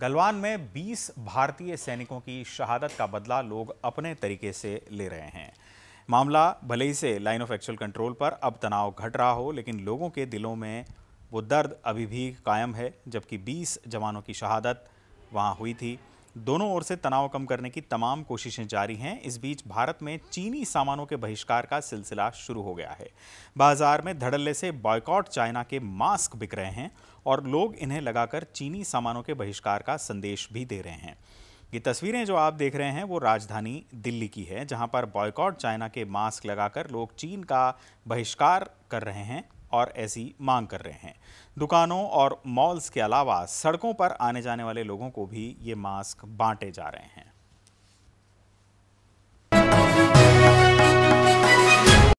गलवान में 20 भारतीय सैनिकों की शहादत का बदला लोग अपने तरीके से ले रहे हैं मामला भले ही से लाइन ऑफ एक्चुअल कंट्रोल पर अब तनाव घट रहा हो लेकिन लोगों के दिलों में वो दर्द अभी भी कायम है जबकि 20 जवानों की शहादत वहाँ हुई थी दोनों ओर से तनाव कम करने की तमाम कोशिशें जारी हैं इस बीच भारत में चीनी सामानों के बहिष्कार का सिलसिला शुरू हो गया है बाजार में धड़ल्ले से बॉयकॉट चाइना के मास्क बिक रहे हैं और लोग इन्हें लगाकर चीनी सामानों के बहिष्कार का संदेश भी दे रहे हैं ये तस्वीरें जो आप देख रहे हैं वो राजधानी दिल्ली की है जहां पर बॉयकॉट चाइना के मास्क लगाकर लोग चीन का बहिष्कार कर रहे हैं और ऐसी मांग कर रहे हैं दुकानों और मॉल्स के अलावा सड़कों पर आने जाने वाले लोगों को भी ये मास्क बांटे जा रहे हैं